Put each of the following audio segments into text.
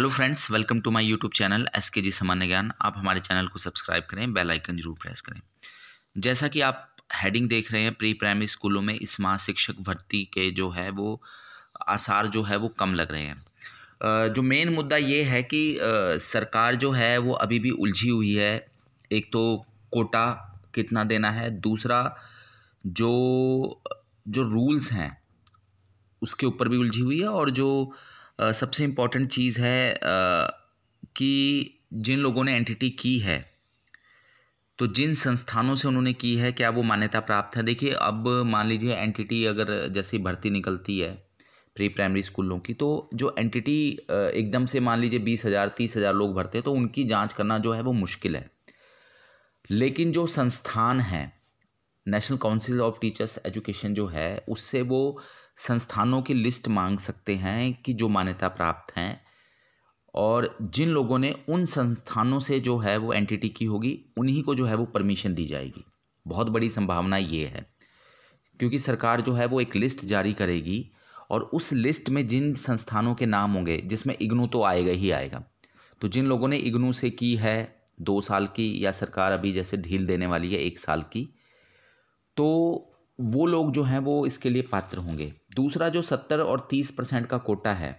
hello friends welcome to my YouTube channel S K G सामान्य ज्ञान आप हमारे चैनल को सब्सक्राइब करें बेल आइकन जरूर प्रेस करें जैसा कि आप हेडिंग देख रहे हैं प्री प्राइमरी स्कूलों में इस माह शिक्षक भर्ती के जो है वो आसार जो है वो कम लग रहे हैं जो मेन मुद्दा ये है कि सरकार जो है वो अभी भी उलझी हुई है एक तो कोटा कितना देना है दूसरा जो जो रूल्स हैं उसके ऊपर भी उलझी हुई है और जो सबसे इम्पॉर्टेंट चीज़ है कि जिन लोगों ने एंटिटी की है तो जिन संस्थानों से उन्होंने की है क्या वो मान्यता प्राप्त है देखिए अब मान लीजिए एंटिटी अगर जैसे भर्ती निकलती है प्री प्राइमरी स्कूलों की तो जो एंटिटी एकदम से मान लीजिए बीस हज़ार तीस हज़ार लोग भरते हैं तो उनकी जांच करना जो है वो मुश्किल है लेकिन जो संस्थान हैं National Council of Teachers Education जो है उससे वो संस्थानों की लिस्ट मांग सकते हैं कि जो मान्यता प्राप्त हैं और जिन लोगों ने उन संस्थानों से जो है वो एंटिटी की होगी उन्हीं को जो है वो परमिशन दी जाएगी बहुत बड़ी संभावना ये है क्योंकि सरकार जो है वो एक लिस्ट जारी करेगी और उस लिस्ट में जिन संस्थानों के नाम होंगे जिसमें इग्नू तो आएगा ही आएगा तो जिन लोगों ने इग्नू से की है दो साल की या सरकार अभी जैसे ढील देने वाली है एक साल की तो वो लोग जो हैं वो इसके लिए पात्र होंगे दूसरा जो सत्तर और तीस परसेंट का कोटा है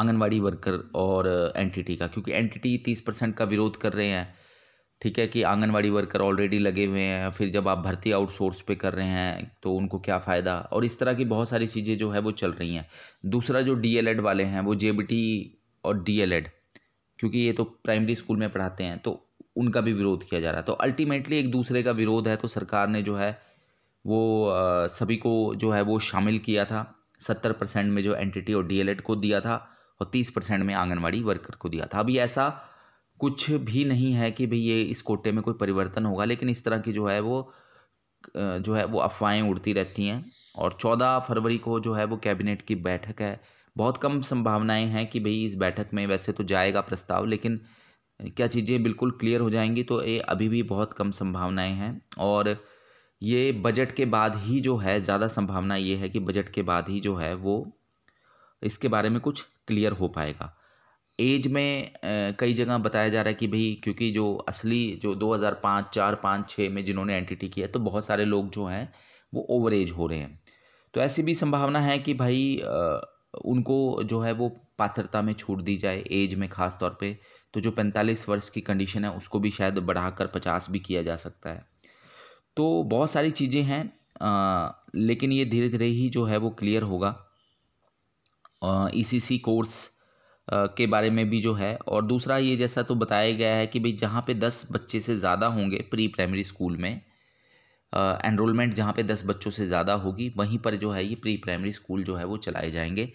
आंगनवाड़ी वर्कर और एनटीटी का क्योंकि एनटीटी तीस परसेंट का विरोध कर रहे हैं ठीक है कि आंगनवाड़ी वर्कर ऑलरेडी लगे हुए हैं फिर जब आप भर्ती आउटसोर्स पे कर रहे हैं तो उनको क्या फ़ायदा और इस तरह की बहुत सारी चीज़ें जो है वो चल रही हैं दूसरा जो डी वाले हैं वो जे और डी क्योंकि ये तो प्राइमरी स्कूल में पढ़ाते हैं तो उनका भी विरोध किया जा रहा है तो अल्टीमेटली एक दूसरे का विरोध है तो सरकार ने जो है वो सभी को जो है वो शामिल किया था सत्तर परसेंट में जो टी और डीएलएड को दिया था और तीस परसेंट में आंगनवाड़ी वर्कर को दिया था अभी ऐसा कुछ भी नहीं है कि भाई ये इस कोटे में कोई परिवर्तन होगा लेकिन इस तरह की जो है वो जो है वो अफवाहें उड़ती रहती हैं और चौदह फरवरी को जो है वो कैबिनेट की बैठक है बहुत कम संभावनाएं हैं कि भाई इस बैठक में वैसे तो जाएगा प्रस्ताव लेकिन क्या चीज़ें बिल्कुल क्लियर हो जाएंगी तो ये अभी भी बहुत कम संभावनाएं हैं और ये बजट के बाद ही जो है ज़्यादा संभावना ये है कि बजट के बाद ही जो है वो इसके बारे में कुछ क्लियर हो पाएगा एज में कई जगह बताया जा रहा है कि भाई क्योंकि जो असली जो 2005 चार पाँच छः में जिन्होंने एंटिटी किया तो बहुत सारे लोग जो हैं वो ओवर एज हो रहे हैं तो ऐसी भी संभावना है कि भाई उनको जो है वो पात्रता में छूट दी जाए एज में ख़ास तौर पे तो जो पैंतालीस वर्ष की कंडीशन है उसको भी शायद बढ़ाकर पचास भी किया जा सकता है तो बहुत सारी चीज़ें हैं आ, लेकिन ये धीरे धीरे ही जो है वो क्लियर होगा ई सी e कोर्स आ, के बारे में भी जो है और दूसरा ये जैसा तो बताया गया है कि भाई जहाँ पे दस बच्चे से ज़्यादा होंगे प्री प्राइमरी स्कूल में एनरोलमेंट जहाँ पे दस बच्चों से ज़्यादा होगी वहीं पर जो है ये प्री प्राइमरी स्कूल जो है वो चलाए जाएंगे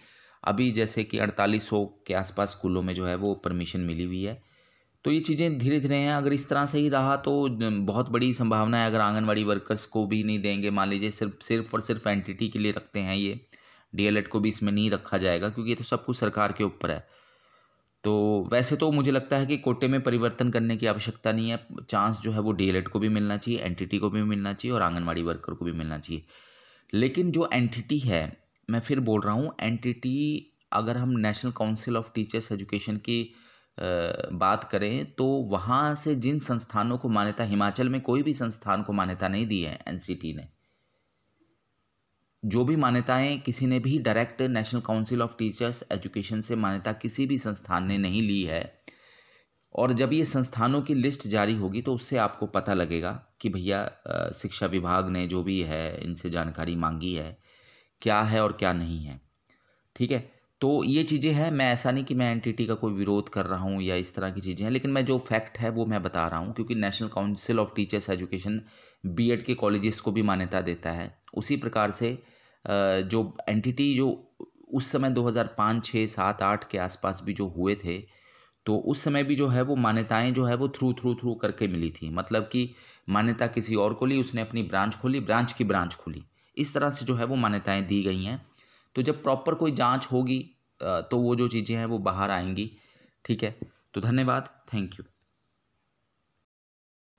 अभी जैसे कि अड़तालीस सौ के आसपास स्कूलों में जो है वो परमिशन मिली हुई है तो ये चीज़ें धीरे धीरे हैं अगर इस तरह से ही रहा तो बहुत बड़ी संभावना है अगर आंगनबाड़ी वर्कर्स को भी नहीं देंगे मान लीजिए सिर्फ सिर्फ और सिर्फ एनटीटी के लिए रखते हैं ये डीएलएड को भी इसमें नहीं रखा जाएगा क्योंकि ये तो सब कुछ सरकार के ऊपर है तो वैसे तो मुझे लगता है कि कोटे में परिवर्तन करने की आवश्यकता नहीं है चांस जो है वो डी को भी मिलना चाहिए एनटीटी को भी मिलना चाहिए और आंगनबाड़ी वर्कर को भी मिलना चाहिए लेकिन जो एनटीटी है मैं फिर बोल रहा हूँ एनटीटी अगर हम National Council of Teachers Education की बात करें तो वहाँ से जिन संस्थानों को मान्यता हिमाचल में कोई भी संस्थान को मान्यता नहीं दी है एनसीटी ने जो भी मान्यताएं किसी ने भी direct National Council of Teachers Education से मान्यता किसी भी संस्थान ने नहीं ली है और जब ये संस्थानों की लिस्ट जारी होगी तो उससे आपको पता लगेगा कि भैया शिक्षा विभाग ने जो भी है इनसे जानकारी मांगी है क्या है और क्या नहीं है ठीक है तो ये चीज़ें हैं मैं ऐसा नहीं कि मैं एनटीटी का कोई विरोध कर रहा हूँ या इस तरह की चीज़ें हैं लेकिन मैं जो फैक्ट है वो मैं बता रहा हूँ क्योंकि National Council of Teachers Education B Ed के कॉलेजेस को भी मान्यता देता है उसी प्रकार से जो एंटिटी जो उस समय 2005 6 7 8 के आसपास भी जो हुए थे तो उस समय भी जो है वो मान्यताएं जो है वो थ्रू थ्रू थ्रू करके मिली थी मतलब कि मान्यता किसी और को ली उसने अपनी ब्रांच खोली ब्रांच की ब्रांच खोली इस तरह से जो है वो मान्यताएं दी गई हैं तो जब प्रॉपर कोई जांच होगी तो वो जो चीज़ें हैं वो बाहर आएंगी ठीक है तो धन्यवाद थैंक यू